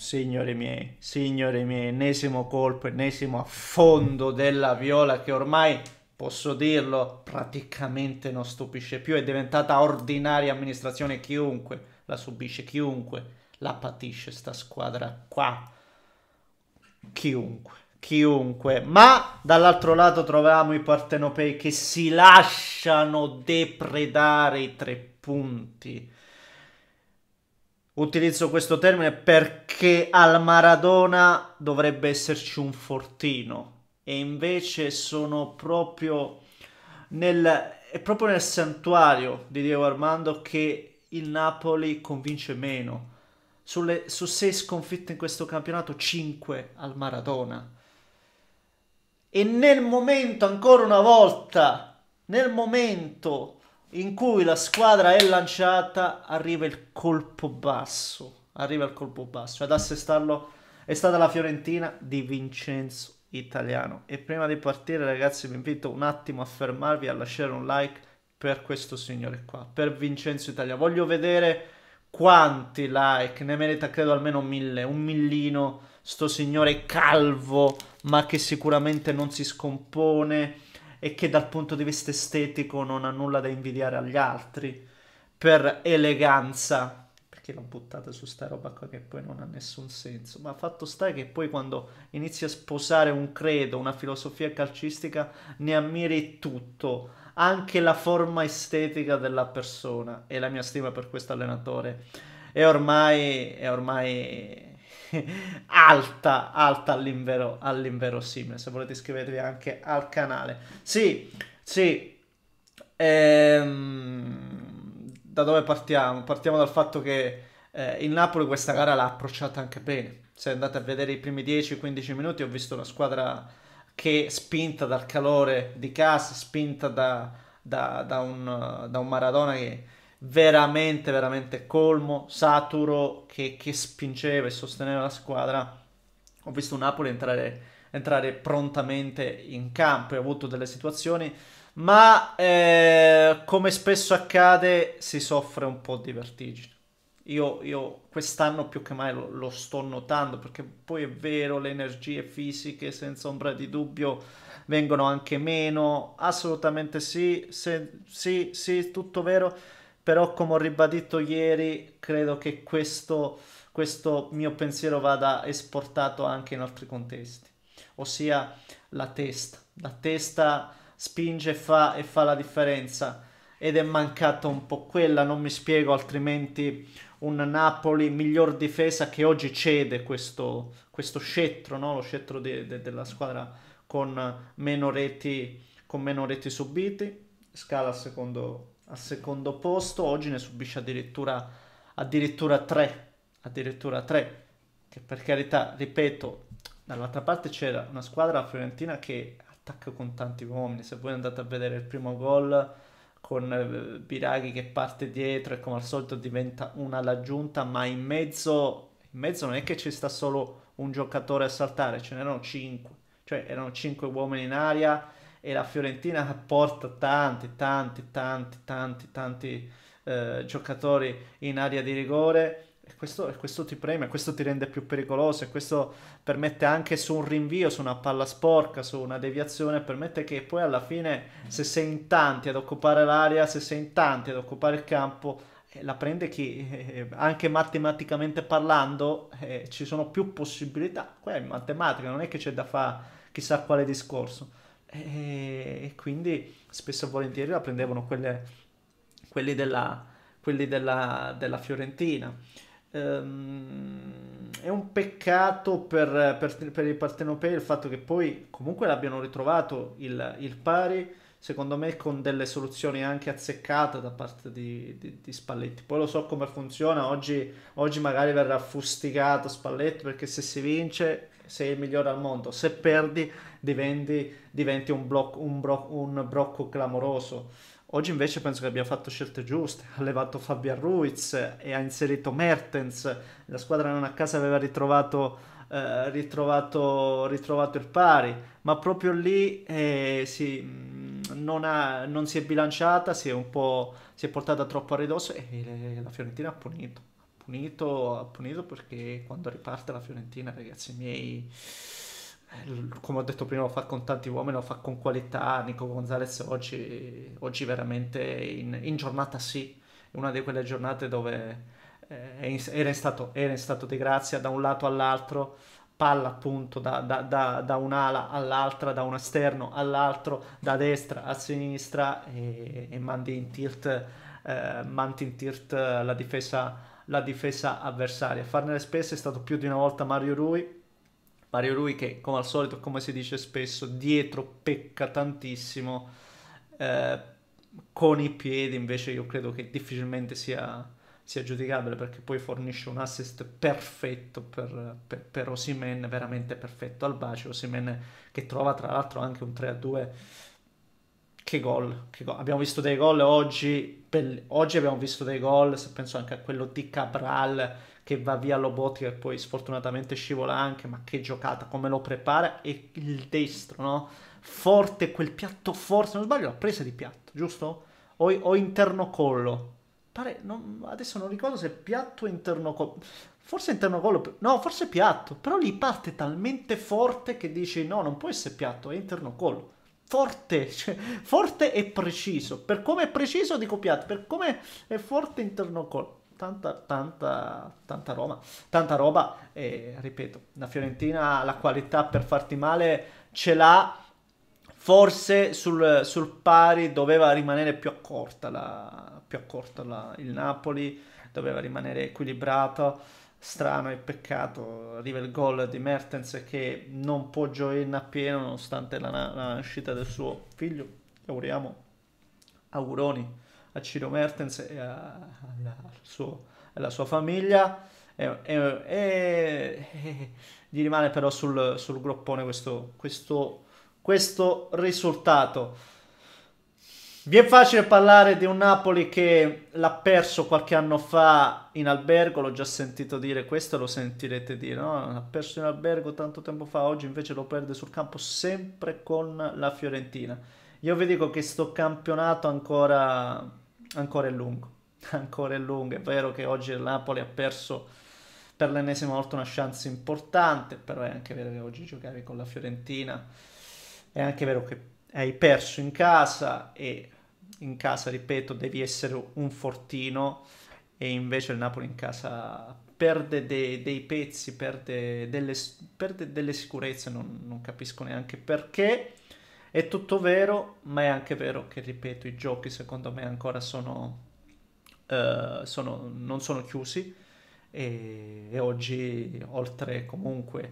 Signori miei, signori miei, ennesimo colpo, ennesimo affondo della viola che ormai, posso dirlo, praticamente non stupisce più, è diventata ordinaria amministrazione chiunque, la subisce chiunque, la patisce sta squadra qua, chiunque, chiunque. Ma dall'altro lato troviamo i partenopei che si lasciano depredare i tre punti utilizzo questo termine perché al Maradona dovrebbe esserci un fortino e invece sono proprio nel, proprio nel santuario di Diego Armando che il Napoli convince meno. Sulle, su sei sconfitte in questo campionato, 5 al Maradona. E nel momento, ancora una volta, nel momento in cui la squadra è lanciata, arriva il colpo basso. Arriva il colpo basso. Cioè, ad assestarlo è stata la Fiorentina di Vincenzo Italiano. E prima di partire, ragazzi, vi invito un attimo a fermarvi a lasciare un like per questo signore qua, per Vincenzo Italiano. Voglio vedere quanti like, ne merita credo almeno mille, un millino. Sto signore calvo, ma che sicuramente non si scompone e che dal punto di vista estetico non ha nulla da invidiare agli altri per eleganza perché l'ho buttata su sta roba qua che poi non ha nessun senso ma fatto sta che poi quando inizi a sposare un credo una filosofia calcistica ne ammiri tutto anche la forma estetica della persona e la mia stima per questo allenatore è ormai, è ormai alta, alta all'invero, all'inverosimile. Se volete iscrivervi anche al canale. Sì, sì. Ehm, da dove partiamo? Partiamo dal fatto che eh, il Napoli questa gara l'ha approcciata anche bene. Se andate a vedere i primi 10-15 minuti ho visto una squadra che spinta dal calore di casa, spinta da, da, da, un, da un Maradona che veramente, veramente colmo, saturo, che, che spingeva e sosteneva la squadra. Ho visto Napoli entrare, entrare prontamente in campo e ho avuto delle situazioni, ma eh, come spesso accade si soffre un po' di vertigine. Io, io quest'anno più che mai lo, lo sto notando perché poi è vero, le energie fisiche senza ombra di dubbio vengono anche meno, assolutamente sì, se, sì, sì, tutto vero però come ho ribadito ieri, credo che questo, questo mio pensiero vada esportato anche in altri contesti, ossia la testa. La testa spinge fa, e fa la differenza ed è mancata un po' quella, non mi spiego altrimenti un Napoli miglior difesa che oggi cede questo, questo scettro, no? lo scettro de, de, della squadra con meno reti, con meno reti subite, scala secondo, al secondo posto, oggi ne subisce addirittura, addirittura 3, addirittura 3, che per carità, ripeto, dall'altra parte c'era una squadra fiorentina che attacca con tanti uomini, se voi andate a vedere il primo gol con eh, Biraghi che parte dietro e come al solito diventa una la giunta, ma in mezzo, in mezzo non è che ci sta solo un giocatore a saltare, ce n'erano 5, cioè erano 5 uomini in aria e la Fiorentina porta tanti, tanti, tanti, tanti, tanti eh, giocatori in area di rigore. E questo, questo ti preme, questo ti rende più pericoloso e questo permette anche su un rinvio, su una palla sporca, su una deviazione, permette che poi alla fine se sei in tanti ad occupare l'area, se sei in tanti ad occupare il campo, eh, la prende chi eh, eh, anche matematicamente parlando eh, ci sono più possibilità. Qua è matematica, non è che c'è da fare chissà quale discorso. Eh, e quindi spesso e volentieri la prendevano quelle, quelli, della, quelli della, della Fiorentina. Um, è un peccato per, per, per i partenopei il fatto che poi comunque l'abbiano ritrovato il, il pari secondo me con delle soluzioni anche azzeccate da parte di, di, di Spalletti. Poi lo so come funziona, oggi, oggi, magari verrà fustigato Spalletti perché se si vince sei il migliore al mondo, se perdi diventi, diventi un, bloc, un, bro, un, brocco clamoroso. Oggi invece penso che abbia fatto scelte giuste, ha levato Fabian Ruiz e ha inserito Mertens, la squadra non a casa aveva ritrovato Uh, ritrovato, ritrovato, il pari, ma proprio lì eh, si, non, ha, non, si è bilanciata, si è, un po', si è portata troppo a ridosso e la Fiorentina ha punito. Ha punito, ha punito perché quando riparte la Fiorentina, ragazzi miei, eh, come ho detto prima, lo fa con tanti uomini, lo fa con qualità. Nico Gonzalez oggi, oggi veramente in, in giornata sì, è una di quelle giornate dove eh, era in, stato, era in stato di grazia da un lato all'altro palla appunto da, da, da, da un'ala all'altra, da un esterno all'altro, da destra a sinistra e, e mandi in tilt, eh, mandi in tilt la, difesa, la difesa avversaria. Farne le spese è stato più di una volta Mario Rui, Mario Rui che come al solito, come si dice spesso, dietro pecca tantissimo, eh, con i piedi invece io credo che difficilmente sia sia giudicabile perché poi fornisce un assist perfetto per, per, per Osimen, veramente perfetto al bacio. Osimen che trova tra l'altro anche un 3 a 2. Che gol, che gol. Abbiamo visto dei gol oggi, belli. oggi abbiamo visto dei gol, se penso anche a quello di Cabral che va via Lobotka e poi sfortunatamente scivola anche, ma che giocata, come lo prepara e il destro, no? Forte, quel piatto forte, non sbaglio, la presa di piatto, giusto? O, o interno collo, pare, non, adesso non ricordo se è piatto o interno collo, forse interno collo, no, forse piatto, però gli parte talmente forte che dici no, non può essere piatto, è interno collo. Forte, cioè, forte e preciso. Per come è preciso dico piatto, per come è forte interno collo. Tanta, tanta, tanta roba, tanta roba e ripeto, la Fiorentina la qualità per farti male ce l'ha forse sul, sul pari doveva rimanere più accorta, la, più accorta la, il Napoli, doveva rimanere equilibrato. Strano e peccato, arriva il gol di Mertens che non può in appieno nonostante la, la nascita del suo figlio. auguriamo auguroni a Ciro Mertens e alla, suo, sua famiglia. E, e, e, gli rimane però sul, sul groppone questo, questo questo risultato. Vi è facile parlare di un Napoli che l'ha perso qualche anno fa in albergo, l'ho già sentito dire questo, lo sentirete dire, no? L'ha perso in albergo tanto tempo fa, oggi invece lo perde sul campo sempre con la Fiorentina. Io vi dico che sto campionato ancora, ancora è lungo, ancora è lungo, è vero che oggi il Napoli ha perso per l'ennesima volta una chance importante, però è anche vero che oggi giocavi con la Fiorentina è anche vero che hai perso in casa e in casa, ripeto, devi essere un fortino e invece il Napoli in casa perde de- dei pezzi, perde delle, perde delle sicurezze, non, non capisco neanche perché. È tutto vero, ma è anche vero che, ripeto, i giochi secondo me ancora sono, uh, sono, non sono chiusi e, e oggi, oltre comunque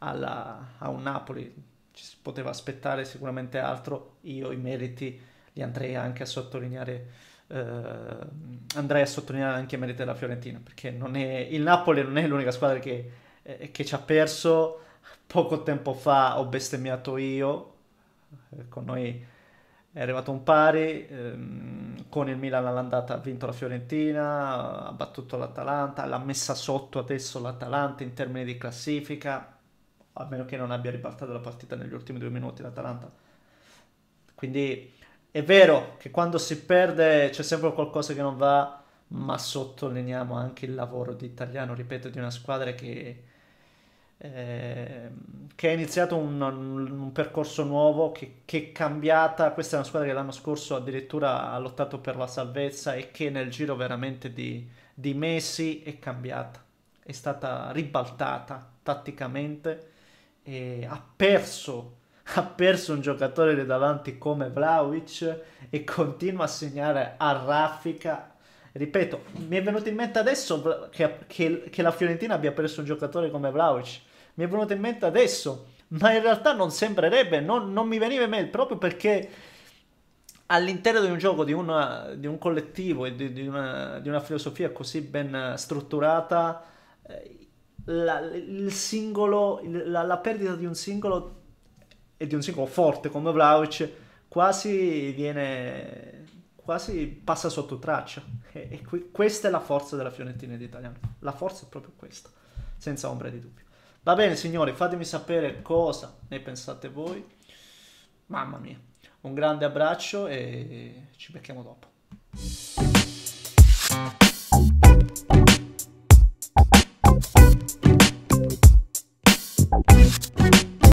alla, a un Napoli ci si poteva aspettare sicuramente altro, io i meriti li andrei anche a sottolineare, eh, andrei a sottolineare anche i meriti della Fiorentina, perché è, il Napoli non è l'unica squadra che, eh, che, ci ha perso, poco tempo fa ho bestemmiato io, eh, con noi è arrivato un pari, ehm, con il Milan all'andata ha vinto la Fiorentina, ha battuto l'Atalanta, l'ha messa sotto adesso l'Atalanta in termini di classifica, a meno che non abbia ribaltato la partita negli ultimi due minuti l'Atalanta. Quindi è vero che quando si perde c'è sempre qualcosa che non va, ma sottolineiamo anche il lavoro di italiano, ripeto, di una squadra che, eh, che ha iniziato un, un percorso nuovo, che, che, è cambiata. Questa è una squadra che l'anno scorso addirittura ha lottato per la salvezza e che nel giro veramente di, di mesi è cambiata, è stata ribaltata tatticamente eh, ha perso ha perso un giocatore di davanti come Vlaovic e continua a segnare a raffica. Ripeto, mi è venuto in mente adesso che, che, che la Fiorentina abbia perso un giocatore come Vlaovic. Mi è venuto in mente adesso, ma in realtà non sembrerebbe, non, non mi veniva in mente proprio perché all'interno di un gioco, di, una, di un collettivo e di, di, una, di una filosofia così ben strutturata. Eh, la, il singolo, la, la, perdita di un singolo e di un singolo forte come Vlaovic quasi viene quasi passa sotto traccia e, e qui, questa è la forza della Fiorentina ed Italiano la forza è proprio questa senza ombra di dubbio va bene signori fatemi sapere cosa ne pensate voi mamma mia un grande abbraccio e ci becchiamo dopo